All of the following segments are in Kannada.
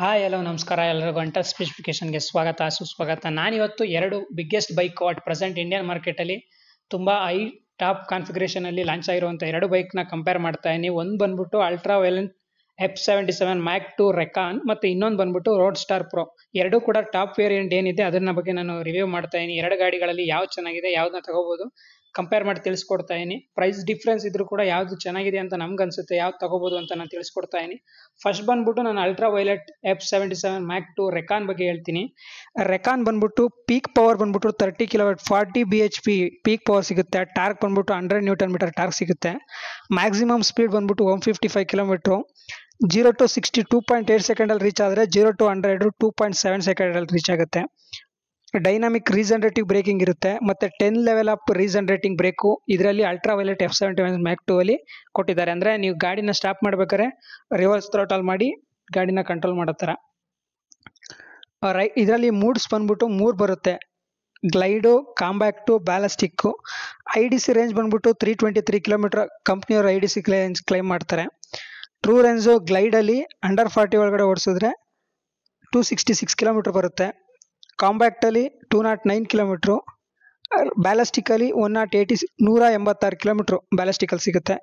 ಹಾಯ್ ಹಲೋ ನಮಸ್ಕಾರ ಎಲ್ಲರಿಗೂ ಸ್ಪೆಸಿಫಿಕೇಶನ್ ಸ್ಪೆಸಿಫಿಕೇಶನ್ಗೆ ಸ್ವಾಗತ ಸುಸ್ವಾಗತ ನಾನಿವತ್ತು ಎರಡು biggest bike at present Indian ಮಾರ್ಕೆಟಲ್ಲಿ ತುಂಬ ಹೈ ಟಾಪ್ ಕಾನ್ಫಿಗರೇಷನಲ್ಲಿ ಲಾಂಚ್ ಆಗಿರುವಂಥ ಎರಡು ಬೈಕ್ನ ಕಂಪೇರ್ ಮಾಡ್ತಾ ಇದ್ದೀನಿ ಒಂದು ಬಂದ್ಬಿಟ್ಟು Ultraviolette F seventy seven Mach two Recon ಮತ್ತು ಇನ್ನೊಂದು ಬಂದ್ಬಿಟ್ಟು ರೋಡ್ ಸ್ಟಾರ್ ಪ್ರೊ ಎರಡೂ ಕೂಡ ಟಾಪ್ ವೇರಿಯಂಟ್ ಏನಿದೆ ಅದನ್ನ ಬಗ್ಗೆ ನಾನು ರಿವ್ಯೂ ಮಾಡ್ತಾ ಇದ್ದೀನಿ ಎರಡು ಗಾಡಿಗಳಲ್ಲಿ ಯಾವ್ದು ಚೆನ್ನಾಗಿದೆ ಯಾವ್ದನ್ನ ತಗೋಬಹುದು ಕಂಪೇರ್ ಮಾಡಿ ತಿಳಿಸ್ಕೊಡ್ತಾ ಇದೀನಿ ಪ್ರೈಸ್ ಡಿಫ್ರೆನ್ಸ್ ಇದ್ರೂ ಕೂಡ ಯಾವ್ದು ಚೆನ್ನಾಗಿದೆ ಅಂತ ನಮ್ಗೆ ಅನ್ಸುತ್ತೆ ಯಾವ್ದು ತಗೋಬಹುದು ಅಂತ ನಾನು ತಿಳಿಸ್ಕೊಡ್ತಾ ಇದೀನಿ ಫಸ್ಟ್ ಬಂದ್ಬಿಟ್ಟು ನಾನು Ultraviolette F seventy seven Mach two Recon ಬಗ್ಗೆ ಹೇಳ್ತೀನಿ ರೆಕಾನ್ ಬಂದ್ಬಿಟ್ಟು ಪೀಕ್ ಪವರ್ ಬಂದ್ಬಿಟ್ಟು thirty kilometre forty B H P peak power ಸಿಗುತ್ತೆ ಟಾರ್ಕ್ ಬಂದ್ಬಿಟ್ಟು ಹಂಡ್ರೆಡ್ ನ್ಯೂಟನ್ ಮೀಟರ್ ಟಾರ್ಕ್ ಸಿಗುತ್ತೆ ಮ್ಯಾಕ್ಸಿಮಮ್ ಸ್ಪೀಡ್ ಬಂದ್ಬಿಟ್ಟು one fifty five kilometre zero to sixty two point eight ಸೆಕೆಂಡಲ್ಲಿ ರೀಚ್ ಆದರೆ zero to hundred two point seven ಸೆಕೆಂಡಲ್ಲಿ ರೀಚ್ ಆಗುತ್ತೆ ಡೈನಾಮಿಕ್ ರೀಜನ್ರೇಟಿವ್ ಬ್ರೇಕಿಂಗ್ ಇರುತ್ತೆ ಮತ್ತು ten level up regenerating break ಇದರಲ್ಲಿ Ultraviolette F seventy one Mach two ಅಲ್ಲಿ ಕೊಟ್ಟಿದ್ದಾರೆ ಅಂದರೆ ನೀವು ಗಾಡಿನ ಸ್ಟಾಪ್ ಮಾಡ್ಬೇಕಾದ್ರೆ ರಿವರ್ಸ್ ಥ್ರೋಟಲ್ ಮಾಡಿ ಗಾಡಿನ ಕಂಟ್ರೋಲ್ ಮಾಡೋ ಥರ ರೈ ಇದರಲ್ಲಿ ಮೂಡ್ಸ್ ಬಂದ್ಬಿಟ್ಟು ಮೂರು ಬರುತ್ತೆ glide combat ballistic I D C range ಬಂದ್ಬಿಟ್ಟು ತ್ರೀ ಟ್ವೆಂಟಿ ತ್ರೀ ಕಿಲೋಮೀಟರ್ ಕಂಪ್ನಿಯವರು I D C range claim ಮಾಡ್ತಾರೆ ಟ್ರೂ ರೇಂಜು ಗ್ಲೈಡಲ್ಲಿ ಅಂಡರ್ ಫಾರ್ಟಿ ಒಳಗಡೆ ಓಡಿಸಿದ್ರೆ ಟೂ ಸಿಕ್ಸ್ಟಿ ಸಿಕ್ಸ್ ಕಿಲೋಮೀಟರ್ ಬರುತ್ತೆ ಕಾಂಬ್ಯಾಕ್ಟಲ್ಲಿ ಟೂ ನಾಟ್ ನೈನ್ ಕಿಲೋಮೀಟ್ರು ಬ್ಯಾಲೆಸ್ಟಿಕಲ್ಲಿ ಒನ್ ನಾಟ್ ಏಯ್ಟಿ ನೂರ ಎಂಬತ್ತಾರು ಕಿಲೋಮೀಟ್ರು ಬ್ಯಾಲೆಸ್ಟಿಕಲ್ ಸಿಗುತ್ತೆ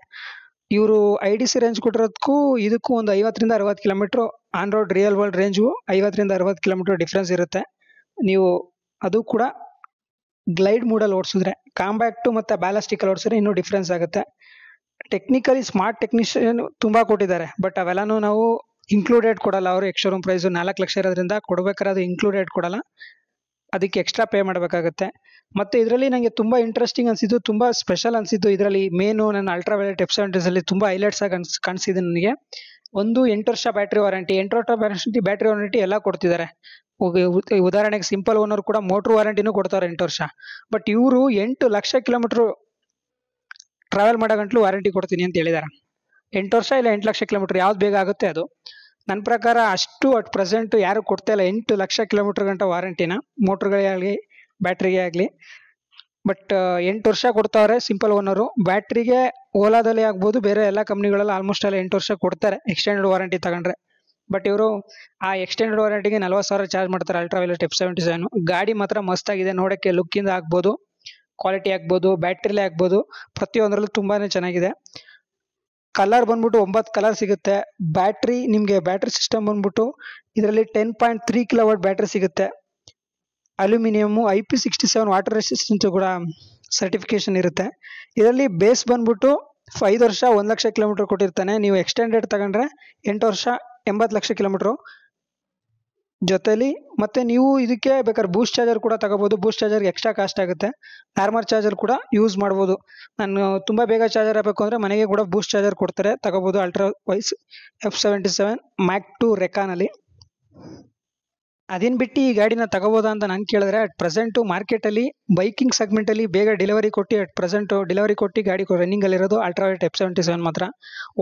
ಇವರು ಐ ಡಿ ಸಿ ರೇಂಜ್ ಕೊಟ್ಟಿರೋದಕ್ಕೂ ಇದಕ್ಕೂ ಒಂದು ಐವತ್ತರಿಂದ ಅರವತ್ತು kilometre on road real world range ಐವತ್ತರಿಂದ ಅರವತ್ತು ಕಿಲೋಮೀಟ್ರ್ ಡಿಫ್ರೆನ್ಸ್ ಇರುತ್ತೆ ನೀವು ಅದು ಕೂಡ ಗ್ಲೈಡ್ ಮೂಡಲ್ಲಿ ಓಡಿಸಿದ್ರೆ ಕಾಂಬ್ಯಾಕ್ಟು ಮತ್ತು ಬ್ಯಾಲೆಸ್ಟಿಕಲ್ ಓಡಿಸಿದ್ರೆ ಇನ್ನೂ ಡಿಫ್ರೆನ್ಸ್ ಆಗುತ್ತೆ ಟೆಕ್ನಿಕಲಿ ಸ್ಮಾರ್ಟ್ ಟೆಕ್ನಿಷಿಯನ್ ತುಂಬ ಕೊಟ್ಟಿದ್ದಾರೆ ಬಟ್ ಅವೆಲ್ಲನೂ ನಾವು ಇನ್ಕ್ಲೂಡೆಡ್ ಕೊಡಲ್ಲ ಅವರು ಎಕ್ಸ್ ಶೋರೂಮ್ ಪ್ರೈಸು ನಾಲ್ಕು ಲಕ್ಷ ಇರೋದ್ರಿಂದ ಕೊಡಬೇಕಾದ್ರೆ ಇನ್ಕ್ಲೂಡೆಡ್ ಕೊಡಲ್ಲ ಅದಕ್ಕೆ ಎಕ್ಸ್ಟ್ರಾ ಪೇ ಮಾಡಬೇಕಾಗತ್ತೆ ಮತ್ತು ಇದರಲ್ಲಿ ನನಗೆ ತುಂಬ ಇಂಟ್ರೆಸ್ಟಿಂಗ್ ಅನಿಸಿದ್ದು ತುಂಬ ಸ್ಪೆಷಲ್ ಅನಿಸಿದ್ದು ಇದರಲ್ಲಿ ಮೇನು ನನ್ನ ಅಲ್ಟ್ರಾ ವೈಲೆಟ್ ಎಫ್ ಸೆವೆಂಟೀಸಲ್ಲಿ ತುಂಬ ಹೈಲೈಟ್ಸ್ ಆಗಿ ಅನ್ಸ್ ಕಾಣಿಸಿದೆ ನನಗೆ ಒಂದು ಎಂಟು ವರ್ಷ ಬ್ಯಾಟ್ರಿ ವಾರಂಟಿ ಎಂಟು ವರ್ಷ ಬ್ಯಾಟ್ರಿ ಬ್ಯಾಟ್ರಿ ವಾರಂಟಿ ಎಲ್ಲ ಕೊಡ್ತಿದ್ದಾರೆ ಉದಾಹರಣೆಗೆ ಸಿಂಪಲ್ ಓನರ್ ಕೂಡ ಮೋಟ್ರ್ ವಾರಂಟಿನೂ ಕೊಡ್ತಾರೆ ಎಂಟು ವರ್ಷ ಬಟ್ ಇವರು ಎಂಟು ಲಕ್ಷ ಕಿಲೋಮೀಟ್ರ್ ಟ್ರಾವೆಲ್ ಮಾಡೋ ಗಂಟ್ಲು ವಾರಂಟಿ ಕೊಡ್ತೀನಿ ಅಂತ ಹೇಳಿದ್ದಾರೆ ಎಂಟು ವರ್ಷ ಇಲ್ಲ ಎಂಟು ಲಕ್ಷ ಕಿಲೋಮೀಟ್ರ್ ಯಾವ್ದು ಬೇಗ ಆಗುತ್ತೆ ಅದು ನನ್ನ ಪ್ರಕಾರ ಅಷ್ಟು ಅಟ್ ಪ್ರೆಸೆಂಟ್ ಯಾರು ಕೊಡ್ತಾ ಇಲ್ಲ ಎಂಟು ಲಕ್ಷ ಕಿಲೋಮೀಟರ್ ಗಂಟ ವಾರಂಟಿನ ಮೋಟ್ರ್ಗಳೇ ಆಗಲಿ ಬ್ಯಾಟ್ರಿಗೆ ಆಗಲಿ ಬಟ್ ಎಂಟು ವರ್ಷ ಕೊಡ್ತಾವ್ರೆ ಸಿಂಪಲ್ ಓನರು ಬ್ಯಾಟ್ರಿಗೆ ಓಲಾದಲ್ಲಿ ಆಗ್ಬೋದು ಬೇರೆ ಎಲ್ಲ ಕಂಪ್ನಿಗಳಲ್ಲಿ ಆಲ್ಮೋಸ್ಟ್ ಅಲ್ಲಿ ಎಂಟು ವರ್ಷ ಕೊಡ್ತಾರೆ ಎಕ್ಸ್ಟೆಂಡೆಡ್ ವಾರಂಟಿ ತಗೊಂಡ್ರೆ ಬಟ್ ಇವರು ಆ ಎಕ್ಸ್ಟೆಂಡೆಡ್ ವಾರಂಟಿಗೆ ನಲ್ವತ್ತು ಸಾವಿರ ಚಾರ್ಜ್ ಮಾಡ್ತಾರೆ Ultraviolette F seventy seven ಗಾಡಿ ಮಾತ್ರ ಮಸ್ತಾಗಿದೆ ನೋಡೋಕ್ಕೆ ಲುಕ್ಕಿಂದ ಆಗ್ಬೋದು ಕ್ವಾಲಿಟಿ ಆಗ್ಬೋದು ಬ್ಯಾಟ್ರಿಲೇ ಆಗ್ಬೋದು ಪ್ರತಿಯೊಂದರಲ್ಲೂ ತುಂಬಾ ಚೆನ್ನಾಗಿದೆ ಕಲರ್ ಬಂದ್ಬಿಟ್ಟು ಒಂಬತ್ತು ಕಲರ್ ಸಿಗುತ್ತೆ ಬ್ಯಾಟ್ರಿ ನಿಮಗೆ ಬ್ಯಾಟ್ರಿ ಸಿಸ್ಟಮ್ ಬಂದ್ಬಿಟ್ಟು ಇದರಲ್ಲಿ ten point three kilowatt battery ಸಿಗುತ್ತೆ aluminium I P sixty seven water resistance ಕೂಡ ಸರ್ಟಿಫಿಕೇಶನ್ ಇರುತ್ತೆ ಇದರಲ್ಲಿ ಬೇಸ್ ಬಂದ್ಬಿಟ್ಟು ಐದು ವರ್ಷ ಒಂದು ಲಕ್ಷ ಕಿಲೋಮೀಟ್ರ್ ಕೊಟ್ಟಿರ್ತಾನೆ ನೀವು ಎಕ್ಸ್ಟೆಂಡೆಡ್ ತಗೊಂಡ್ರೆ ಎಂಟು ವರ್ಷ ಎಂಬತ್ತು ಲಕ್ಷ ಕಿಲೋಮೀಟ್ರು ಜೊತೇಲಿ ಮತ್ತು ನೀವು ಇದಕ್ಕೆ ಬೇಕಾದ್ರೆ ಬೂಸ್ಟ್ ಚಾರ್ಜರ್ ಕೂಡ ತಗೋಬೋದು ಬೂಸ್ಟ್ ಚಾರ್ಜರ್ಗೆ ಎಕ್ಸ್ಟ್ರಾ ಕಾಸ್ಟ್ ಆಗುತ್ತೆ ನಾರ್ಮಲ್ ಚಾರ್ಜರ್ ಕೂಡ ಯೂಸ್ ಮಾಡ್ಬೋದು ನಾನು ತುಂಬ ಬೇಗ ಚಾರ್ಜರ್ ಆಗಬೇಕು ಅಂದರೆ ಮನೆಗೆ ಕೂಡ ಬೂಸ್ಟ್ ಚಾರ್ಜರ್ ಕೊಡ್ತಾರೆ ತಗೋಬೋದು Ultraviolette F seventy seven Mach two ರೆಕಾನಲ್ಲಿ ಅದೇನು ಬಿಟ್ಟು ಈ ಗಾಡಿನ ತಗೋಬೋದಾ ಅಂತ ನಾನು ಕೇಳಿದ್ರೆ ಅಟ್ ಪ್ರೆಸೆಂಟು ಮಾರ್ಕೆಟಲ್ಲಿ ಬೈಕಿಂಗ್ ಸೆಗ್ಮೆಂಟಲ್ಲಿ ಬೇಗ ಡೆಲಿವರಿ ಕೊಟ್ಟು ಅಟ್ ಪ್ರೆಸೆಂಟು ಡೆಲಿವರಿ ಕೊಟ್ಟು ಗಾಡಿ ರನ್ನಿಂಗಲ್ಲಿರೋದು ಅಲ್ಟ್ರಾವೇಟ್ ಎಫ್ ಸೆವೆಂಟಿ ಸೆವೆನ್ ಮಾತ್ರ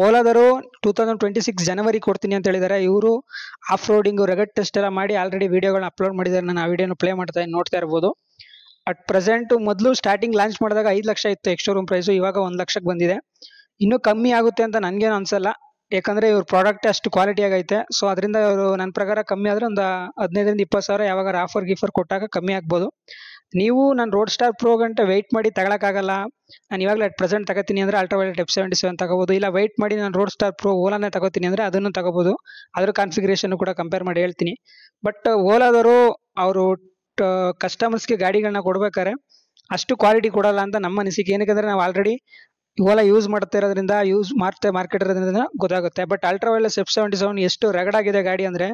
ಓಲಾದರು two thousand twenty six January ಕೊಡ್ತೀನಿ ಅಂತ ಹೇಳಿದ್ದಾರೆ ಇವರು ಆಫ್ ರೋಡಿಂಗು ರೆಗಟ್ ಟೆಸ್ಟ್ ಎಲ್ಲ ಮಾಡಿ ಆಲ್ರೆಡಿ ವೀಡಿಯೋಗಳನ್ನ ಅಪ್ಲೋಡ್ ಮಾಡಿದ್ದಾರೆ ನಾನು ಆ ವಿಡಿಯೋನ ಪ್ಲೇ ಮಾಡ್ತಾ ನೋಡ್ತಾ ಇರ್ಬೋದು ಅಟ್ ಪ್ರೆಸೆಂಟು ಮೊದಲು ಸ್ಟಾರ್ಟಿಂಗ್ ಲಾಂಚ್ ಮಾಡಿದಾಗ ಐದು ಲಕ್ಷ ಇತ್ತು ಎಕ್ಸ್ಟ್ರಾ ರೂಮ್ ಪ್ರೈಸು ಇವಾಗ ಒಂದು ಲಕ್ಷಕ್ಕೆ ಬಂದಿದೆ ಇನ್ನೂ ಕಮ್ಮಿ ಆಗುತ್ತೆ ಅಂತ ನನಗೇನು ಅನಿಸಲ್ಲ ಯಾಕಂದರೆ ಇವ್ರ ಪ್ರಾಡಕ್ಟ್ ಅಷ್ಟು ಆಗೈತೆ ಸೊ ಅದರಿಂದ ಇವರು ನನ್ನ ಪ್ರಕಾರ ಕಮ್ಮಿ ಆದರೆ ಒಂದು ಹದಿನೈದರಿಂದ ಇಪ್ಪತ್ತು ಸಾವಿರ ಯಾವಾಗ ಆಫರ್ ಗಿಫರ್ ಕೊಟ್ಟಾಗ ಕಮ್ಮಿ ಆಗ್ಬೋದು ನೀವು ನಾನು ರೋಡ್ ಸ್ಟಾರ್ ಪ್ರೋ ಗಂಟೆ ವೆಯ್ಟ್ ಮಾಡಿ ತಗೊಳಕ್ಕಾಗಲ್ಲ ನಾನು ಇವಾಗಲೇ ಅಟ್ ಪ್ರೆಸೆಂಟ್ ತಗೋತೀನಿ ಅಂದರೆ Ultraviolette F seventy seven ತಗೋಬೋದು ಇಲ್ಲ ವೆಯ್ಟ್ ಮಾಡಿ ನಾನು ರೋಡ್ ಸ್ಟಾರ್ ಪ್ರೋ ಓಲಾನೇ ತಗೋತೀನಿ ಅಂದರೆ ಅದನ್ನು ತಗೋಬೋದು ಅದ್ರ ಕಾನ್ಫಿಗ್ರೇಷನ್ನು ಕೂಡ ಕಂಪೇರ್ ಮಾಡಿ ಹೇಳ್ತೀನಿ ಬಟ್ ಓಲಾದವರು ಅವರು ಕಸ್ಟಮರ್ಸ್ಗೆ ಗಾಡಿಗಳನ್ನ ಕೊಡ್ಬೇಕಾರೆ ಅಷ್ಟು ಕ್ವಾಲಿಟಿ ಕೊಡಲ್ಲ ಅಂತ ನಮ್ಮ ಅನಿಸಿಕೆ ಏನಕ್ಕೆ ನಾವು ಆಲ್ರೆಡಿ ಇವೆಲ್ಲ ಯೂಸ್ ಮಾಡ್ತಾ ಇರೋದ್ರಿಂದ ಯೂಸ್ ಮಾಡ್ತಾ ಮಾರ್ಕೆಟ್ ಇರೋದ್ರಿಂದ ಗೊತ್ತಾಗುತ್ತೆ but Ultraviolette F seventy seven ಎಷ್ಟು ರಗಡ್ ಆಗಿದೆ ಗಾಡಿ ಅಂದ್ರೆ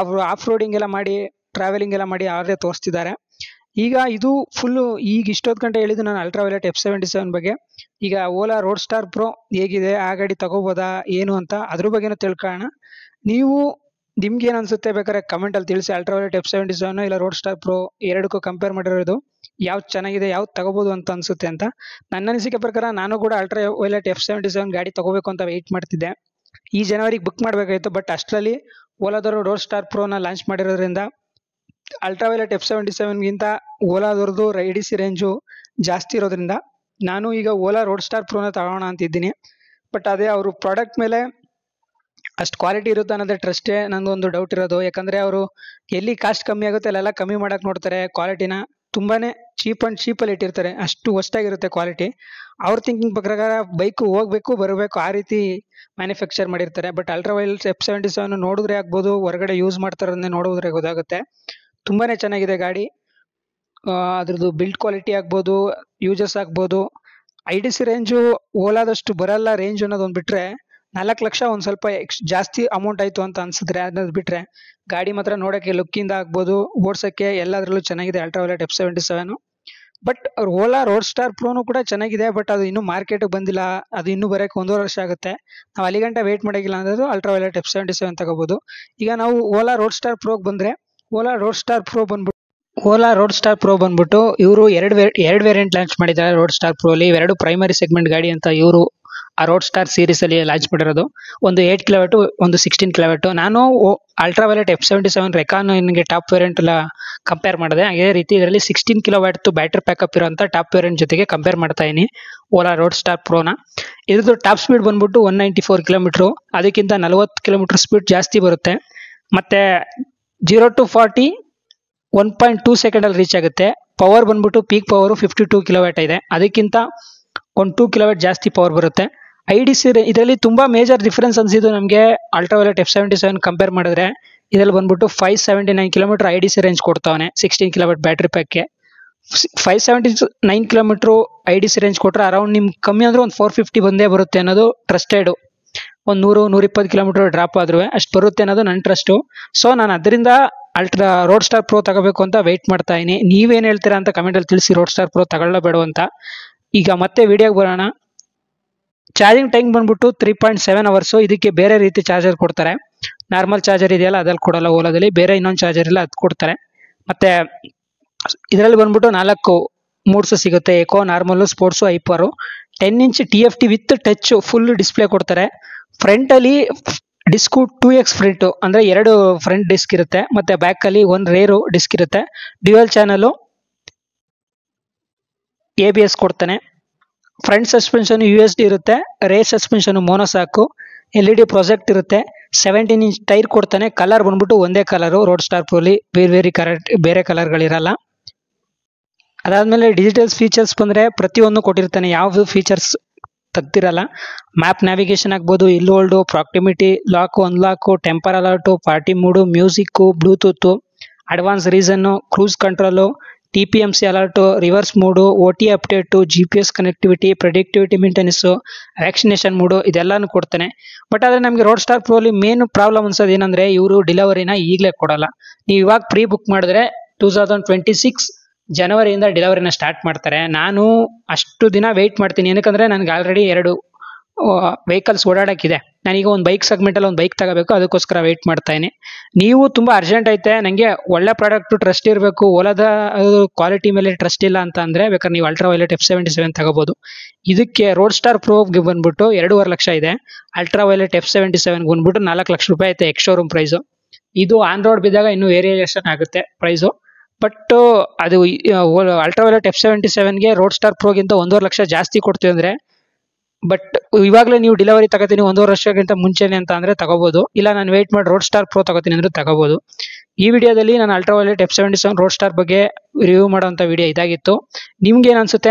ಅವರು ಆಫ್ ರೋಡಿಂಗ್ ಎಲ್ಲ ಮಾಡಿ ಟ್ರಾವೆಲಿಂಗ್ ಎಲ್ಲ ಮಾಡಿ ಅವರೇ ತೋರಿಸ್ತಿದ್ದಾರೆ ಈಗ ಇದು ಫುಲ್ಲು ಈಗ ಇಷ್ಟೊತ್ತು ಗಂಟೆ ಹೇಳಿದ್ದು ನಾನು Ultraviolette F seventy seven ಬಗ್ಗೆ ಈಗ ಓಲಾ ರೋಡ್ ಸ್ಟಾರ್ ಪ್ರೋ ಹೇಗಿದೆ ಆ ಗಾಡಿ ತಗೋಬೋದಾ ಏನು ಅಂತ ಅದ್ರ ಬಗ್ಗೆನೂ ತಿಳ್ಕೊಳ್ಳೋಣ ನೀವು ನಿಮ್ಗೆ ಏನು ಅನ್ಸುತ್ತೆ ಬೇಕಾದ್ರೆ ಅಲ್ಲಿ ತಿಳಿಸಿ Ultraviolette F seventy seven ಇಲ್ಲ ರೋಡ್ ಸ್ಟಾರ್ ಪ್ರೋ ಎರಡಕ್ಕೂ ಕಂಪೇರ್ ಮಾಡಿರೋದು ಯಾವ್ದು ಚೆನ್ನಾಗಿದೆ ಯಾವ್ದು ತಗೋಬಹುದು ಅಂತ ಅನ್ಸುತ್ತೆ ಅಂತ ನನ್ನ ಅನಿಸಿಕೆ ಪ್ರಕಾರ ನಾನು ಕೂಡ Ultraviolette F seventy seven ಗಾಡಿ ತಗೋಬೇಕು ಅಂತ ವೆಯ್ಟ್ ಮಾಡ್ತಿದ್ದೆ ಈ ಜನವರಿಗೆ ಬುಕ್ ಮಾಡಬೇಕಾಗಿತ್ತು ಬಟ್ ಅಷ್ಟರಲ್ಲಿ ಓಲಾದವರು ರೋಡ್ ಸ್ಟಾರ್ ಪ್ರೋನ ಲಾಂಚ್ ಮಾಡಿರೋದ್ರಿಂದ ಅಲ್ಟ್ರಾ ವೈಲೆಟ್ ಎಫ್ ಸೆವೆಂಟಿ ಸೆವೆನ್ಗಿಂತ ಓಲಾದವ್ರದ್ದು ಡಿ ಸಿ ರೇಂಜು ಜಾಸ್ತಿ ಇರೋದ್ರಿಂದ ನಾನು ಈಗ ಓಲಾ ರೋಡ್ ಸ್ಟಾರ್ ಪ್ರೋನ ತಗೋಣ ಅಂತಿದ್ದೀನಿ ಬಟ್ ಅದೇ ಅವರು ಪ್ರಾಡಕ್ಟ್ ಮೇಲೆ ಅಷ್ಟು ಕ್ವಾಲಿಟಿ ಇರುತ್ತೆ ನನಗೆ ಒಂದು ಡೌಟ್ ಇರೋದು ಯಾಕಂದರೆ ಅವರು ಎಲ್ಲಿ ಕಾಸ್ಟ್ ಕಮ್ಮಿ ಆಗುತ್ತೆ ಅಲ್ಲೆಲ್ಲ ಕಮ್ಮಿ ಮಾಡೋಕ್ಕೆ ನೋಡ್ತಾರೆ ಕ್ವಾಲಿಟಿನ ತುಂಬಾ ಚೀಪ್ ಆ್ಯಂಡ್ ಚೀಪಲ್ಲಿ ಇಟ್ಟಿರ್ತಾರೆ ಅಷ್ಟು ಹೊಸ್ಟಾಗಿರುತ್ತೆ ಕ್ವಾಲಿಟಿ ಅವ್ರ ಥಿಂಕಿಂಗ್ ಪ್ರಕಾರ ಬೈಕು ಹೋಗಬೇಕು ಬರಬೇಕು ಆ ರೀತಿ ಮ್ಯಾನುಫ್ಯಾಕ್ಚರ್ ಮಾಡಿರ್ತಾರೆ but Ultraviolette F seventy seven ನೋಡಿದ್ರೆ ಆಗ್ಬೋದು ಹೊರಗಡೆ ಯೂಸ್ ಮಾಡ್ತಾರನ್ನೇ ನೋಡಿದ್ರೆ ಗೊತ್ತಾಗುತ್ತೆ ತುಂಬಾ ಚೆನ್ನಾಗಿದೆ ಗಾಡಿ ಅದ್ರದ್ದು ಬಿಲ್ಡ್ ಕ್ವಾಲಿಟಿ ಆಗ್ಬೋದು ಯೂಸಸ್ ಆಗ್ಬೋದು ಐ ಡಿ ಸಿ ರೇಂಜು ಓಲಾದಷ್ಟು ಬರಲ್ಲ ರೇಂಜ್ ಅನ್ನೋದು ಒಂದು ಬಿಟ್ಟರೆ ನಾಲ್ಕು ಲಕ್ಷ ಒಂದು ಸ್ವಲ್ಪ ಎಕ್ಸ್ ಜಾಸ್ತಿ ಅಮೌಂಟ್ ಆಯಿತು ಅಂತ ಅನ್ಸಿದ್ರೆ ಅನ್ನೋದು ಬಿಟ್ಟರೆ ಗಾಡಿ ಮಾತ್ರ ನೋಡೋಕ್ಕೆ ಲುಕ್ಕಿಂದ ಆಗ್ಬೋದು ಓಡಿಸೋಕ್ಕೆ ಎಲ್ಲದರಲ್ಲೂ ಚೆನ್ನಾಗಿದೆ Ultraviolette F seventy seven but Ola Roadster ಪ್ರೋನು ಕೂಡ ಚೆನ್ನಾಗಿದೆ ಬಟ್ ಅದು ಇನ್ನು ಮಾರ್ಕೆಟ್ಗೆ ಬಂದಿಲ್ಲ ಅದು ಇನ್ನೂ ಬರೋಕ್ಕೆ ಒಂದೂವರೆ ವರ್ಷ ಆಗುತ್ತೆ ನಾವು ಅಲ್ಲಿಗಂಟ ವೇಟ್ ಮಾಡಿಲ್ಲ ಅಂದ್ರೆ Ultraviolette F seventy seven ತಗೋಬಹುದು ಈಗ ನಾವು ಓಲಾ ರೋಡ್ ಸ್ಟಾರ್ ಪ್ರೋ ಬಂದ್ರೆ ಓಲಾ ರೋಡ್ ಸ್ಟಾರ್ ಪ್ರೋ ಬಂದ್ಬಿಟ್ಟು ಓಲಾ ರೋಡ್ ಸ್ಟಾರ್ ಪ್ರೋ ಬಂದ್ಬಿಟ್ಟು ಇವರು ಎರಡು ಎರಡು ವೇರಿಯಂಟ್ ಲಾಂಚ್ ಮಾಡಿದ್ದಾರೆ ರೋಡ್ ಸ್ಟಾರ್ ಪ್ರೋಲಿ ಇವೆರಡು ಪ್ರೈಮರಿ ಸೆಗ್ಮೆಂಟ್ ಗಾಡಿ ಅಂತ ಇವರು ಆ ರೋಡ್ ಸ್ಟಾರ್ ಸೀರೀಸ್ ಅಲ್ಲಿ ಲಾಂಚ್ ಮಾಡಿರೋದು ಒಂದು ಏಟ್ ಕಿಲೋಮೀಟರ್ ಒಂದು ಸಿಕ್ಸ್ಟೀನ್ ಕಿಲೋಮೀಟರ್ ನಾನು Ultraviolette F seventy seven Recon ನಿಮಗೆ ಟಾಪ್ ವೇರಿಯಂಟ್ ಎಲ್ಲ ಕಂಪೇರ್ ಮಾಡಿದೆ ಅದೇ ರೀತಿ ಇದರಲ್ಲಿ ಸಿಕ್ಸ್ಟೀನ್ ಕಿಲೋ ವ್ಯಾಟ್ ಬ್ಯಾಟ್ರಿ ಪ್ಯಾಕಪ್ ಇರುವಂಥ ಟಾಪ್ ವೇರಿಯಂಟ್ ಜೊತೆಗೆ ಕಂಪೇರ್ ಮಾಡ್ತಾ ಇದೀನಿ ಓಲಾ ರೋಡ್ ಸ್ಟಾರ್ ಪ್ರೋನ ಇದ್ರದ್ದು ಟಾಪ್ ಸ್ಪೀಡ್ ಬಂದ್ಬಿಟ್ಟು ಒನ್ ನೈಂಟಿ ಫೋರ್ ಕಿಲೋಮೀಟ್ರು ಅದಕ್ಕಿಂತ ನಲವತ್ತು ಕಿಲೋಮೀಟರ್ ಸ್ಪೀಡ್ ಜಾಸ್ತಿ ಬರುತ್ತೆ ಮತ್ತು zero to forty one point two ಸೆಕೆಂಡಲ್ಲಿ ರೀಚ್ ಆಗುತ್ತೆ ಪವರ್ ಬಂದ್ಬಿಟ್ಟು peak power fifty two kilowatt ಇದೆ ಅದಕ್ಕಿಂತ ಒಂದು ಟೂ ವ್ಯಾಟ್ ಜಾಸ್ತಿ ಪವರ್ ಬರುತ್ತೆ ಐ ಡಿ ಸಿ ಇದರಲ್ಲಿ ತುಂಬಾ ಮೇಜರ್ ಡಿಫ್ರೆನ್ಸ್ ಅನ್ಸಿದ್ದು ನಮಗೆ Ultraviolette F seventy seven compare ಮಾಡಿದ್ರೆ ಇದರಲ್ಲಿ ಬಂದ್ಬಿಟ್ಟು five seventy nine kilometre I D C range ಕೊಡ್ತಾವನೆ ಸಿಕ್ಸ್ಟೀನ್ ಕಿಲೋಮೀಟರ್ ಬ್ಯಾಟ್ರಿ ಪ್ಯಾಕ್ಗೆ five seventy nine kilometre I D C range ಕೊಟ್ಟರೆ ಅರೌಂಡ್ ನಿಮ್ಗೆ ಕಮ್ಮಿ ಅಂದ್ರೆ ಒಂದು ಫೋರ್ ಫಿಫ್ಟಿ ಬಂದೇ ಬರುತ್ತೆ ಅನ್ನೋದು ಟ್ರಸ್ಟೆಡು ಒಂದು ನೂರು ಇಪ್ಪತ್ತು ಕಿಲೋಮೀಟರ್ ಡ್ರಾಪ್ ಆದ್ರೂ ಅಷ್ಟು ಬರುತ್ತೆ ಅನ್ನೋದು ನನ್ನ ಟ್ರಸ್ಟು ಸೊ ನಾನು ಅದರಿಂದ ಅಲ್ಟ್ರಾ ರೋಡ್ ಸ್ಟಾರ್ ಪ್ರೋ ತಗೋಬೇಕು ಅಂತ ವೆಯ್ಟ್ ಮಾಡ್ತಾ ಇದೀನಿ ನೀವೇನು ಹೇಳ್ತೀರಾ ಅಂತ ಕಮೆಂಟಲ್ಲಿ ತಿಳಿಸಿ ರೋಡ್ ಸ್ಟಾರ್ ಪ್ರೋ ತಗೊಳ್ಳಬೇಡ ಅಂತ ಈಗ ಮತ್ತೆ ವಿಡಿಯೋಗೆ ಬರೋಣ ಚಾರ್ಜಿಂಗ್ ಟೈಮ್ ಬಂದ್ಬಿಟ್ಟು ತ್ರೀ ಪಾಯಿಂಟ್ ಸೆವೆನ್ ಅವರ್ಸು ಇದಕ್ಕೆ ಬೇರೆ ರೀತಿ ಚಾರ್ಜರ್ ಕೊಡ್ತಾರೆ ನಾರ್ಮಲ್ ಚಾರ್ಜರ್ ಇದೆಯಲ್ಲ ಅದ್ರಲ್ಲಿ ಕೊಡಲ್ಲ ಓಲಾದಲ್ಲಿ ಬೇರೆ ಇನ್ನೊಂದು ಚಾರ್ಜರ್ ಇಲ್ಲ ಅದು ಕೊಡ್ತಾರೆ ಮತ್ತೆ ಇದರಲ್ಲಿ ಬಂದ್ಬಿಟ್ಟು ನಾಲ್ಕು ಮೂಡ್ಸು ಸಿಗುತ್ತೆ eco normal sports hyper ten inch T F T with touch full display ಕೊಡ್ತಾರೆ ಫ್ರಂಟಲ್ಲಿ ಡಿಸ್ಕು ಟೂ ಎಕ್ಸ್ ಫ್ರಂಟು ಅಂದರೆ ಎರಡು ಫ್ರಂಟ್ ಡಿಸ್ಕ್ ಇರುತ್ತೆ ಮತ್ತು ಬ್ಯಾಕಲ್ಲಿ ಒಂದು ರೇರು ಡಿಸ್ಕ್ ಇರುತ್ತೆ dual channel A B S ಕೊಡ್ತಾನೆ front suspension U S D ಇರುತ್ತೆ rear suspension monoshock L E D project ಇರುತ್ತೆ ಸೆವೆಂಟೀನ್ ಇಂಚ್ ಟೈರ್ ಕೊಡ್ತಾನೆ ಕಲರ್ ಬಂದ್ಬಿಟ್ಟು ಒಂದೇ ಕಲರು ರೋಡ್ ಸ್ಟಾರ್ ಪೋಲಿ ಬೇರೆ ಬೇರೆ ಕರೆಕ್ಟ್ ಬೇರೆ ಕಲರ್ಗಳಿರಲ್ಲ ಅದಾದಮೇಲೆ ಡಿಜಿಟಲ್ ಫೀಚರ್ಸ್ ಬಂದರೆ ಪ್ರತಿಯೊಂದು ಕೊಟ್ಟಿರ್ತಾನೆ ಯಾವುದು ಫೀಚರ್ಸ್ ತೆಗ್ದಿರಲ್ಲ ಮ್ಯಾಪ್ ನ್ಯಾವಿಗೇಷನ್ ಆಗ್ಬೋದು hill hold proximity lock unlock tamper alert party mode music Bluetooth advance reason cruise control TPMS alert reverse mode O T update G P S connectivity productivity maintenance vaccination mode ಇದೆಲ್ಲಾನು ಕೊಡ್ತಾನೆ ಬಟ್ ಆದರೆ ನಮಗೆ ರೋಡ್ ಸ್ಟಾರ್ ಪ್ರೋಲಿ ಮೇನ್ ಪ್ರಾಬ್ಲಮ್ ಅನ್ಸೋದು ಏನಂದರೆ ಇವರು ಡಿಲವರಿನ ಈಗಲೇ ಕೊಡಲ್ಲ ನೀವು ಇವಾಗ ಪ್ರೀ ಬುಕ್ ಮಾಡಿದ್ರೆ ಟೂ ತೌಸಂಡ್ ಟ್ವೆಂಟಿ ಸಿಕ್ಸ್ ಜನವರಿಯಿಂದ ಡಿಲವರಿನ ಸ್ಟಾರ್ಟ್ ಮಾಡ್ತಾರೆ ನಾನು ಅಷ್ಟು ದಿನ ವೆಯ್ಟ್ ಮಾಡ್ತೀನಿ ಏನಕ್ಕಂದರೆ ನನಗೆ ಆಲ್ರೆಡಿ ಎರಡು ವೆಹಿಕಲ್ಸ್ ಓಡಾಡೋಕ್ಕಿದೆ ನಾನೀಗ ಒಂದು ಬೈಕ್ ಸೆಗ್ಮೆಂಟಲ್ಲಿ ಒಂದು ಬೈಕ್ ತಗೋಬೇಕು ಅದಕ್ಕೋಸ್ಕರ ವೆಯ್ಟ್ ಮಾಡ್ತಾಯಿನಿ ನೀವು ತುಂಬ ಅರ್ಜೆಂಟ್ ಐತೆ ನನಗೆ ಒಳ್ಳೆ ಪ್ರಾಡಕ್ಟು ಟ್ರಸ್ಟ್ ಇರಬೇಕು ಓಲಾದ ಕ್ವಾಲಿಟಿ ಮೇಲೆ ಟ್ರಸ್ಟ್ ಇಲ್ಲ ಅಂತ ಅಂದರೆ ಬೇಕಾದ್ರೆ ನೀವು Ultraviolette F seventy seven ತಗೋಬೋದು ಇದಕ್ಕೆ ರೋಡ್ ಸ್ಟಾರ್ ಪ್ರೋಗೆ ಬಂದ್ಬಿಟ್ಟು ಎರಡೂವರೆ ಲಕ್ಷ ಇದೆ ಅಲ್ಟ್ರಾ ವೈಲೆಟ್ ಎಫ್ ಸೆವೆಂಟಿ ಸೆವೆನ್ಗೆ ಬಂದ್ಬಿಟ್ಟು ನಾಲ್ಕು ಲಕ್ಷ ರೂಪಾಯಿ ಐತೆ ಎಕ್ಸ್ ಶೋರೂಮ್ ಪ್ರೈಸು ಇದು ಆನ್ ರೋಡ್ ಬಿದ್ದಾಗ ಇನ್ನೂ ವೇರಿಯೇಷನ್ ಆಗುತ್ತೆ ಪ್ರೈಸು ಬಟ್ ಅದು ಅಲ್ಟ್ರಾ ವೈಲೆಟ್ ಎಫ್ ಸೆವೆಂಟಿ ಸೆವೆನ್ಗೆ ರೋಡ್ ಸ್ಟಾರ್ ಪ್ರೋಗಿಂತ ಒಂದೂವರೆ ಲಕ್ಷ ಜಾಸ್ತಿ ಕೊಡ್ತೀವಿ ಅಂದರೆ ಬಟ್ ಇವಾಗಲೇ ನೀವು ಡಿಲಿವರಿ ತಗೋತೀನಿ ಒಂದೂವರೆ ವರ್ಷಕ್ಕಿಂತ ಮುಂಚೆನೆ ಅಂತ ಅಂದರೆ ತಗೋಬೋದು ಇಲ್ಲ ನಾನು ವೆಯ್ಟ್ ಮಾಡಿ ರೋಡ್ ಸ್ಟಾರ್ ಪ್ರೋ ತಗೋತೀನಿ ಅಂದರೆ ತಗೋಬೋದು ಈ ವಿಡಿಯೋದಲ್ಲಿ ನಾನು ultra F seventy seven Roadster ಬಗ್ಗೆ ರಿವ್ಯೂ ಮಾಡುವಂತ ವಿಡಿಯೋ ಇದಾಗಿತ್ತು ನಿಮ್ಗೆ ಏನು ಅನಿಸುತ್ತೆ